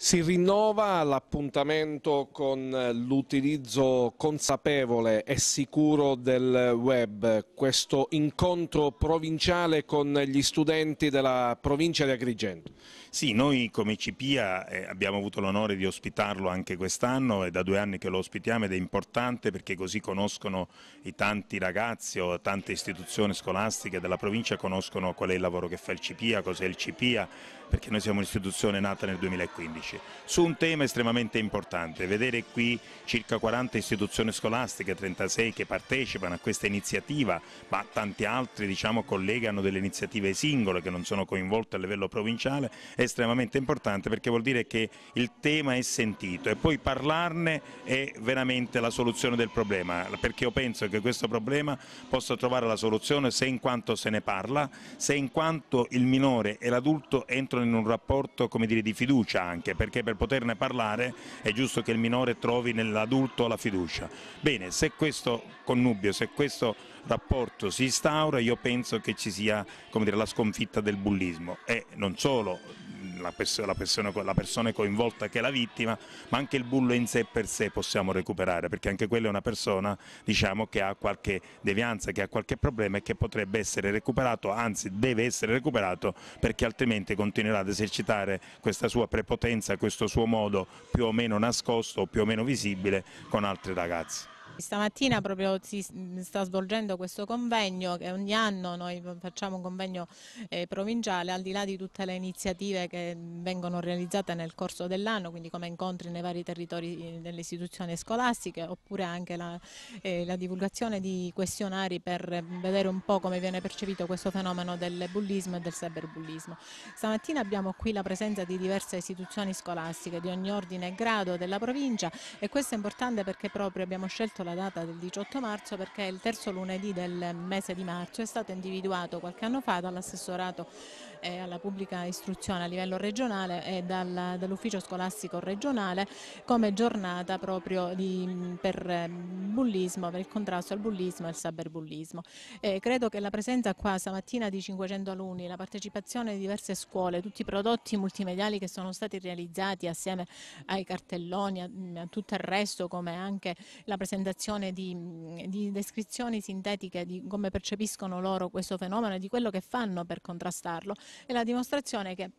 Si rinnova l'appuntamento con l'utilizzo consapevole e sicuro del web, questo incontro provinciale con gli studenti della provincia di Agrigento. Sì, noi come Cipia eh, abbiamo avuto l'onore di ospitarlo anche quest'anno, è da due anni che lo ospitiamo ed è importante perché così conoscono i tanti ragazzi o tante istituzioni scolastiche della provincia, conoscono qual è il lavoro che fa il Cipia, cos'è il Cipia, perché noi siamo un'istituzione nata nel 2015. Su un tema estremamente importante, vedere qui circa 40 istituzioni scolastiche, 36 che partecipano a questa iniziativa, ma tanti altri diciamo, colleghi hanno delle iniziative singole che non sono coinvolte a livello provinciale, è estremamente importante perché vuol dire che il tema è sentito e poi parlarne è veramente la soluzione del problema, perché io penso che questo problema possa trovare la soluzione se in quanto se ne parla, se in quanto il minore e l'adulto entrano in un rapporto dire, di fiducia anche, perché per poterne parlare è giusto che il minore trovi nell'adulto la fiducia. Bene, se questo connubio, se questo rapporto si instaura, io penso che ci sia dire, la sconfitta del bullismo e non solo la, pers la, persona, la persona coinvolta che è la vittima, ma anche il bullo in sé per sé possiamo recuperare, perché anche quella è una persona diciamo, che ha qualche devianza, che ha qualche problema e che potrebbe essere recuperato, anzi deve essere recuperato, perché altrimenti continuerà ad esercitare questa sua prepotenza, questo suo modo più o meno nascosto o più o meno visibile con altri ragazzi. Stamattina proprio si mm, sta svolgendo questo convegno che ogni anno noi facciamo un convegno eh, provinciale al di là di tutte le iniziative che mm, vengono realizzate nel corso dell'anno, quindi come incontri nei vari territori delle eh, istituzioni scolastiche oppure anche la, eh, la divulgazione di questionari per mm, vedere un po' come viene percepito questo fenomeno del bullismo e del cyberbullismo. Stamattina abbiamo qui la presenza di diverse istituzioni scolastiche di ogni ordine e grado della provincia e questo è importante perché proprio abbiamo scelto la la data del 18 marzo perché il terzo lunedì del mese di marzo è stato individuato qualche anno fa dall'assessorato eh, alla pubblica istruzione a livello regionale e dal, dall'ufficio scolastico regionale come giornata proprio di, per ehm, bullismo, per il contrasto al bullismo e al cyberbullismo. Eh, credo che la presenza qua stamattina di 500 alunni, la partecipazione di diverse scuole, tutti i prodotti multimediali che sono stati realizzati assieme ai cartelloni, a, a tutto il resto come anche la presentazione di, di descrizioni sintetiche di come percepiscono loro questo fenomeno e di quello che fanno per contrastarlo, è la dimostrazione che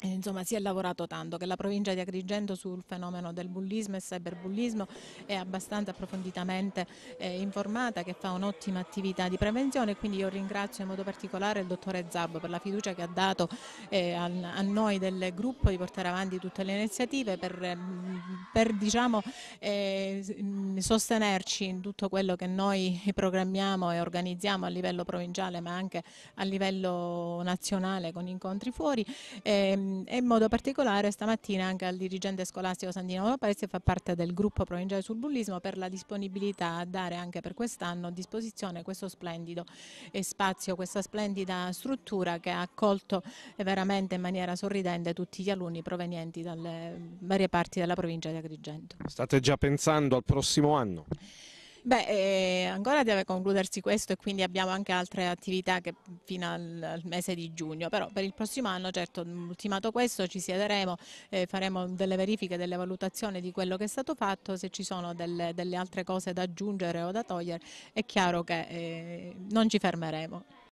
eh, insomma, si è lavorato tanto, che la provincia di Agrigento sul fenomeno del bullismo e cyberbullismo è abbastanza approfonditamente eh, informata, che fa un'ottima attività di prevenzione, quindi io ringrazio in modo particolare il dottore Zabbo per la fiducia che ha dato eh, a, a, noi del gruppo di portare avanti tutte le iniziative, per, mm, per diciamo, eh, mm, sostenerci in tutto quello che noi programmiamo e organizziamo a livello provinciale ma anche a livello nazionale con incontri fuori ehm, Ehm, e in modo particolare stamattina anche al dirigente scolastico Sandino Lopez che fa parte del gruppo provinciale sul bullismo per la disponibilità a dare anche per quest'anno a disposizione questo splendido eh, spazio, questa splendida struttura che ha accolto eh, veramente in maniera sorridente tutti gli alunni provenienti dalle varie parti della provincia di Agrigento. State già pensando al prossimo anno? Beh, eh, ancora deve concludersi questo e quindi abbiamo anche altre attività che fino al, al mese di giugno, però per il prossimo anno certo, mm, ultimato questo, ci siederemo, eh, faremo delle verifiche, delle valutazioni di quello che è stato fatto, se ci sono delle, delle altre cose da aggiungere o da togliere è chiaro che eh, non ci fermeremo.